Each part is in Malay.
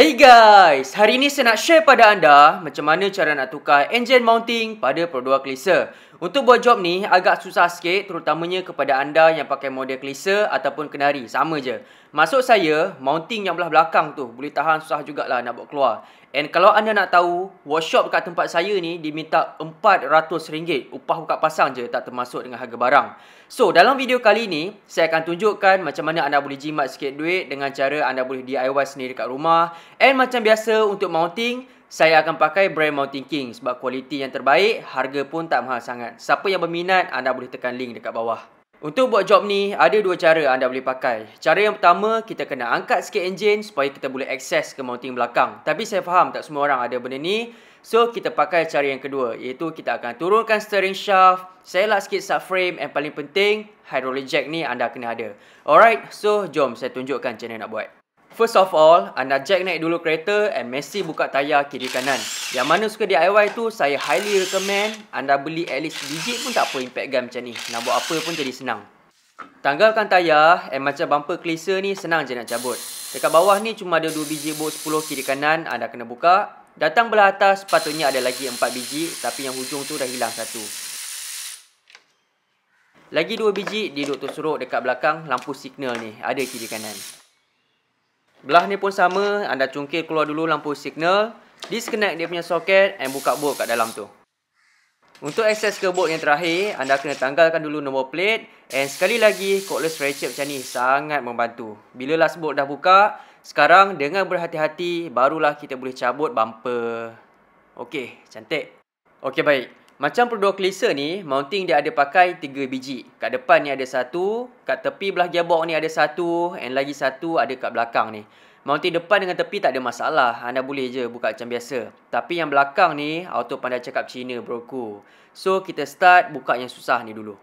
Hey guys, hari ini saya nak share pada anda macam mana cara nak tukar engine mounting pada Pro 2 Klisa. Untuk buat job ni agak susah sikit terutamanya kepada anda yang pakai model Klisa ataupun Kenari. Sama je. Masuk saya, mounting yang belah belakang tu boleh tahan susah jugalah nak buat keluar. And kalau anda nak tahu, workshop dekat tempat saya ni diminta RM400 upah buka pasang je tak termasuk dengan harga barang. So, dalam video kali ni, saya akan tunjukkan macam mana anda boleh jimat sikit duit dengan cara anda boleh DIY sendiri dekat rumah. And macam biasa untuk mounting, saya akan pakai brand Mounting King sebab kualiti yang terbaik, harga pun tak mahal sangat. Siapa yang berminat, anda boleh tekan link dekat bawah. Untuk buat job ni, ada dua cara anda boleh pakai. Cara yang pertama, kita kena angkat sikit engine supaya kita boleh akses ke mounting belakang. Tapi saya faham tak semua orang ada benda ni. So, kita pakai cara yang kedua iaitu kita akan turunkan steering shaft, selak sikit subframe dan paling penting, hydraulic jack ni anda kena ada. Alright, so jom saya tunjukkan macam mana nak buat. First of all, anda jack naik dulu kereta and Messi buka tayar kiri kanan. Yang mana suka DIY tu, saya highly recommend anda beli at least digit pun tak apa impact gun macam ni. Nak buat apa pun jadi senang. Tanggalkan tayar and macam bumper kelisa ni senang je nak cabut. Dekat bawah ni cuma ada 2 biji bot 10 kiri kanan anda kena buka. Datang belah atas sepatutnya ada lagi 4 biji tapi yang hujung tu dah hilang satu. Lagi 2 biji di duduk tu suruh dekat belakang lampu signal ni ada kiri kanan. Belah ni pun sama, anda cungkil keluar dulu lampu signal Disconnect dia punya soket and buka bolt kat dalam tu Untuk akses ke bolt yang terakhir, anda kena tanggalkan dulu nombor plate And sekali lagi, cordless ratchet macam ni sangat membantu Bila last bolt dah buka, sekarang dengan berhati-hati Barulah kita boleh cabut bumper Okey, cantik Okey, baik macam produk klesa ni, mounting dia ada pakai 3 biji. Kat depan ni ada satu, kat tepi belah gearbox ni ada satu, and lagi satu ada kat belakang ni. Mounting depan dengan tepi tak ada masalah, anda boleh je buka macam biasa. Tapi yang belakang ni, auto pandai cakap Cina broku. So, kita start buka yang susah ni dulu.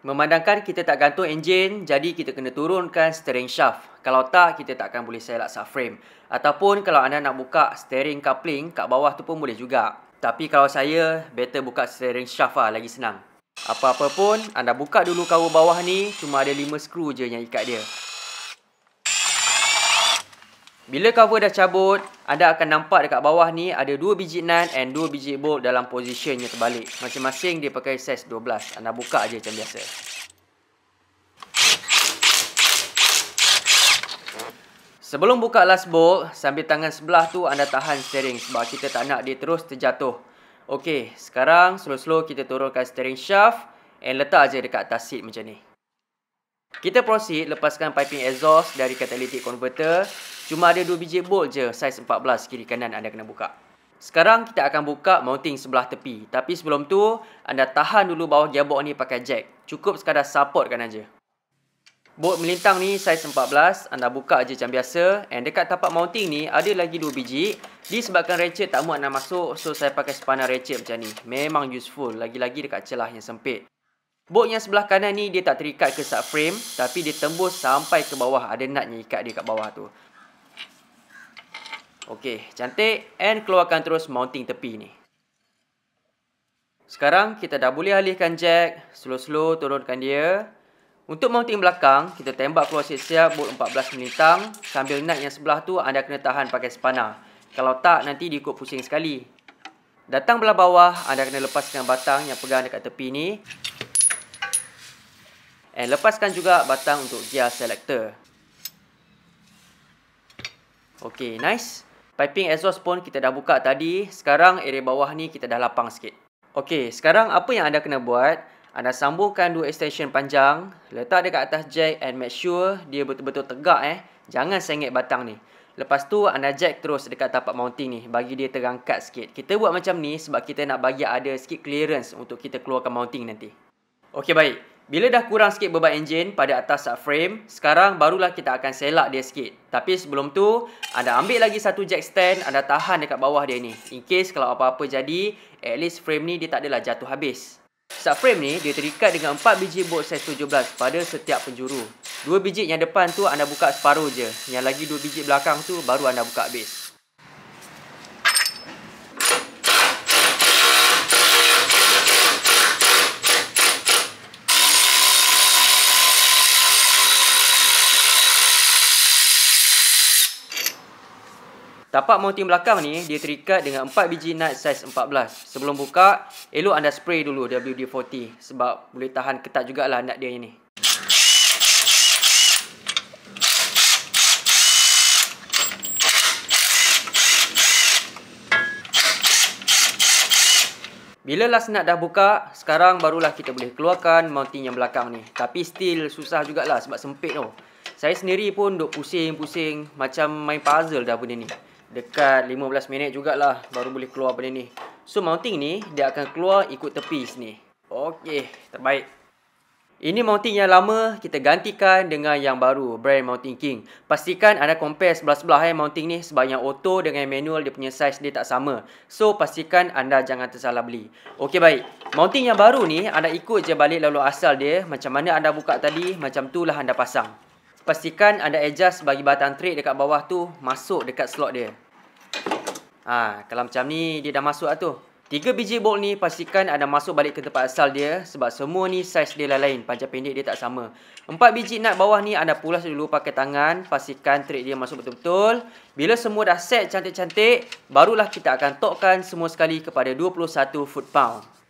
Memandangkan kita tak gantung enjin, jadi kita kena turunkan steering shaft. Kalau tak, kita tak akan boleh selak subframe. Ataupun kalau anda nak buka steering coupling, kat bawah tu pun boleh juga. Tapi kalau saya, better buka steering shaft lah, lagi senang. Apa-apa pun, anda buka dulu cover bawah ni, cuma ada 5 skru je yang ikat dia. Bila cover dah cabut, anda akan nampak dekat bawah ni ada 2 biji nut and 2 biji bolt dalam posisinya terbalik. Masing-masing dia pakai size 12. Anda buka je macam biasa. Sebelum buka last bolt, sambil tangan sebelah tu anda tahan steering sebab kita tak nak dia terus terjatuh. Okey, sekarang slow-slow kita turunkan steering shaft and letak aja dekat atas seat macam ni. Kita proceed lepaskan piping exhaust dari catalytic converter. Cuma ada 2 biji bolt je, saiz 14 kiri kanan anda kena buka. Sekarang kita akan buka mounting sebelah tepi. Tapi sebelum tu, anda tahan dulu bawah gearbox ni pakai jack. Cukup sekadar supportkan aja. Bot melintang ni saiz 14, anda buka aje macam biasa And dekat tapak mounting ni ada lagi 2 biji Disebabkan ratchet tak muat nak masuk, so saya pakai sepanah ratchet macam ni Memang useful, lagi-lagi dekat celah yang sempit Bot yang sebelah kanan ni dia tak terikat ke subframe Tapi dia tembus sampai ke bawah, ada nutnya ikat dia kat bawah tu Okey, cantik And keluarkan terus mounting tepi ni Sekarang kita dah boleh alihkan jack Slow-slow turunkan dia untuk mounting belakang, kita tembak keluar siap-siap bolt 14 melintang sambil nut yang sebelah tu anda kena tahan pakai spanner. Kalau tak, nanti diikut pusing sekali. Datang belah bawah, anda kena lepaskan batang yang pegang dekat tepi ni. And lepaskan juga batang untuk gear selector. Okay, nice. Piping exhaust pun kita dah buka tadi. Sekarang area bawah ni kita dah lapang sikit. Okay, sekarang apa yang anda kena buat? Anda sambungkan dua extension panjang, letak dia atas jack and make sure dia betul-betul tegak eh. Jangan sengit batang ni. Lepas tu anda jack terus dekat tapak mounting ni bagi dia terangkat sikit. Kita buat macam ni sebab kita nak bagi ada sikit clearance untuk kita keluarkan mounting nanti. Okey baik. Bila dah kurang sikit beban enjin pada atas subframe, sekarang barulah kita akan selak dia sikit. Tapi sebelum tu, anda ambil lagi satu jack stand, anda tahan dekat bawah dia ni. In case kalau apa-apa jadi, at least frame ni dia tak adalah jatuh habis. Subframe ni dia terikat dengan 4 biji bot saiz 17 pada setiap penjuru. dua biji yang depan tu anda buka separuh je. Yang lagi dua biji belakang tu baru anda buka base. Tapak mounting belakang ni dia terikat dengan 4 biji nut size 14. Sebelum buka, elok anda spray dulu WD40 sebab boleh tahan ketat jugaklah nut dia ni. Bila last nut dah buka, sekarang barulah kita boleh keluarkan mounting yang belakang ni. Tapi still susah jugaklah sebab sempit tu. Saya sendiri pun duk pusing-pusing macam main puzzle dah benda ni dekat 15 minit jugalah baru boleh keluar benda ni. So mounting ni dia akan keluar ikut tepi sini. Okey, terbaik. Ini mounting yang lama kita gantikan dengan yang baru brand Mounting King. Pastikan anda compare sebelah-sebelah eh mounting ni sebab yang auto dengan manual dia punya size dia tak sama. So pastikan anda jangan tersalah beli. Okey baik. Mounting yang baru ni anda ikut je balik lalu asal dia macam mana anda buka tadi macam tu lah anda pasang pastikan anda adjust bagi batang trade dekat bawah tu masuk dekat slot dia. Ha, kalau macam ni dia dah masuk lah tu. Tiga biji bolt ni pastikan anda masuk balik ke tempat asal dia sebab semua ni saiz dia lain-lain. Panjang pendek dia tak sama. Empat biji nut bawah ni anda pulas dulu pakai tangan. Pastikan trade dia masuk betul-betul. Bila semua dah set cantik-cantik, barulah kita akan tokkan semua sekali kepada 21 foot pound.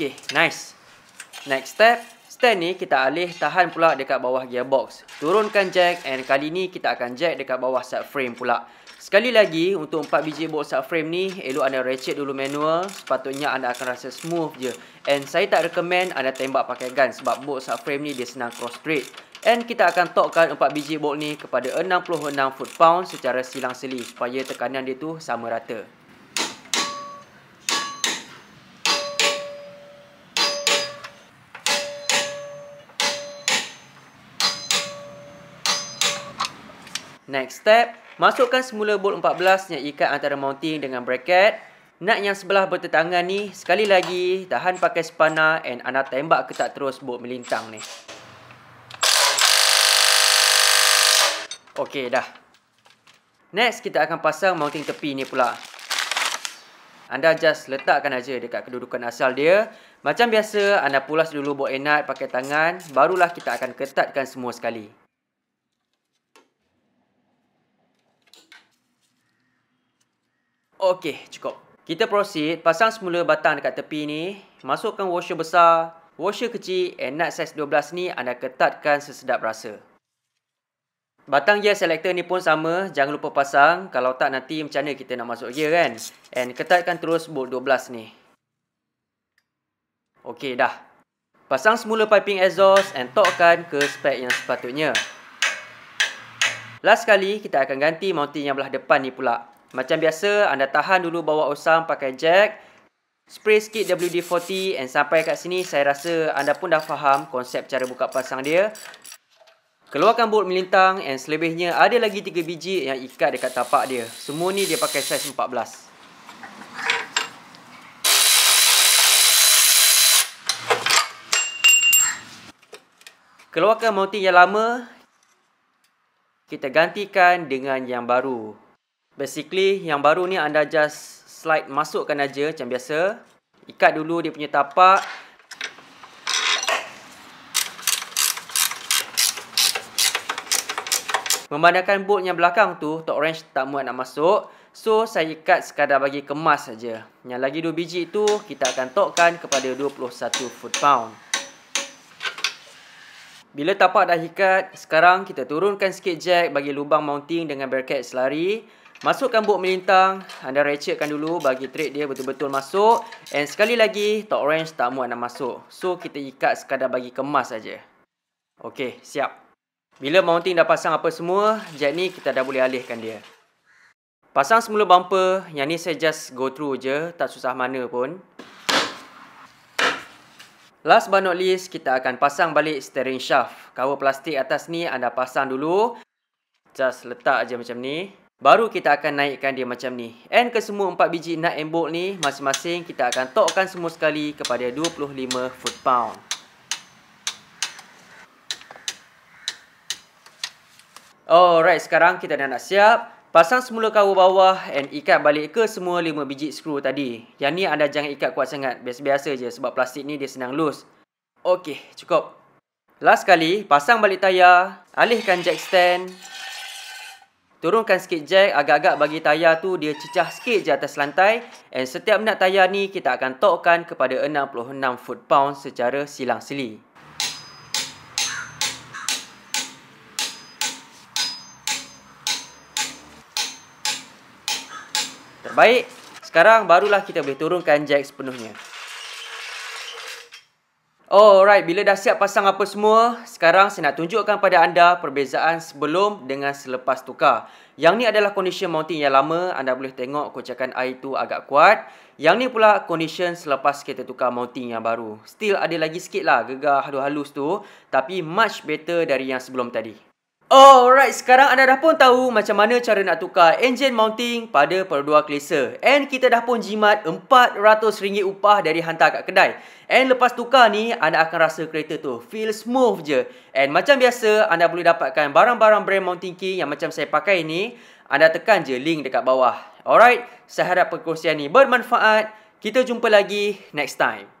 Okay, nice. Next step, stand ni kita alih tahan pula dekat bawah gearbox. Turunkan jack and kali ni kita akan jack dekat bawah subframe pula. Sekali lagi, untuk 4 biji box subframe ni, elok anda ratchet dulu manual. Sepatutnya anda akan rasa smooth je. And saya tak recommend anda tembak pakai gun sebab box subframe ni dia senang cross straight. And kita akan torquekan 4 biji bolt ni kepada 66 foot pound secara silang seli supaya tekanan dia tu sama rata. Next step, masukkan semula bolt 14 yang ikat antara mounting dengan bracket. Nak yang sebelah bertetangan ni, sekali lagi tahan pakai spana and anda tembak ketat terus bolt melintang ni. Okey dah. Next kita akan pasang mounting tepi ni pula. Anda just letakkan aja dekat kedudukan asal dia. Macam biasa, anda pulas dulu bot enat pakai tangan, barulah kita akan ketatkan semua sekali. Okey, cukup. Kita proceed, pasang semula batang dekat tepi ni. Masukkan washer besar. Washer kecil and nut size 12 ni anda ketatkan sesedap rasa. Batang gear selector ni pun sama, jangan lupa pasang. Kalau tak nanti macam mana kita nak masuk gear kan? And ketatkan terus bolt 12 ni. Okey dah. Pasang semula piping exhaust and torkkan ke spek yang sepatutnya. Last kali kita akan ganti mounting yang belah depan ni pula. Macam biasa, anda tahan dulu bawa usang pakai jack. Spray sikit WD-40 and sampai kat sini saya rasa anda pun dah faham konsep cara buka pasang dia. Keluarkan bolt melintang and selebihnya ada lagi 3 biji yang ikat dekat tapak dia. Semua ni dia pakai saiz 14. Keluarkan mounting yang lama, kita gantikan dengan yang baru. Basically, yang baru ni anda just slide masukkan aja macam biasa. Ikat dulu dia punya tapak. Memandangkan bolt yang belakang tu, Tok Orange tak muat nak masuk. So, saya ikat sekadar bagi kemas saja. Yang lagi 2 biji tu, kita akan tokkan kepada 21 foot-pound. Bila tapak dah ikat, sekarang kita turunkan sikit jack bagi lubang mounting dengan bracket selari. Masukkan bot melintang, anda ratchetkan dulu bagi trade dia betul-betul masuk And sekali lagi, top range tak muat nak masuk So, kita ikat sekadar bagi kemas saja. Ok, siap Bila mounting dah pasang apa semua, jet ni kita dah boleh alihkan dia Pasang semula bumper, yang ni saya just go through je, tak susah mana pun Last but not least, kita akan pasang balik steering shaft Cover plastik atas ni anda pasang dulu Just letak je macam ni Baru kita akan naikkan dia macam ni And ke semua 4 biji nut and bolt ni Masing-masing kita akan tokkan semua sekali Kepada 25 foot pound Alright sekarang kita dah nak siap Pasang semula kawar bawah And ikat balik ke semua 5 biji skru tadi Yang ni anda jangan ikat kuat sangat Biasa-biasa je sebab plastik ni dia senang loose Okay cukup Last kali pasang balik tayar Alihkan jack stand Turunkan sikit jack agak-agak bagi tayar tu dia cecah sikit je atas lantai and setiap nak tayar ni kita akan torkkan kepada 66 foot pound secara silang sili. Terbaik. Sekarang barulah kita boleh turunkan jack sepenuhnya alright, oh, bila dah siap pasang apa semua, sekarang saya nak tunjukkan pada anda perbezaan sebelum dengan selepas tukar. Yang ni adalah condition mounting yang lama, anda boleh tengok kocakan air tu agak kuat. Yang ni pula condition selepas kita tukar mounting yang baru. Still ada lagi sikit lah gegar halus-halus tu, tapi much better dari yang sebelum tadi. Alright, sekarang anda dah pun tahu macam mana cara nak tukar engine mounting pada perdua klesa. And kita dah pun jimat RM400 upah dari hantar kat kedai. And lepas tukar ni, anda akan rasa kereta tu feel smooth je. And macam biasa, anda boleh dapatkan barang-barang brand mounting key yang macam saya pakai ni. Anda tekan je link dekat bawah. Alright, saya harap perkongsian ni bermanfaat. Kita jumpa lagi next time.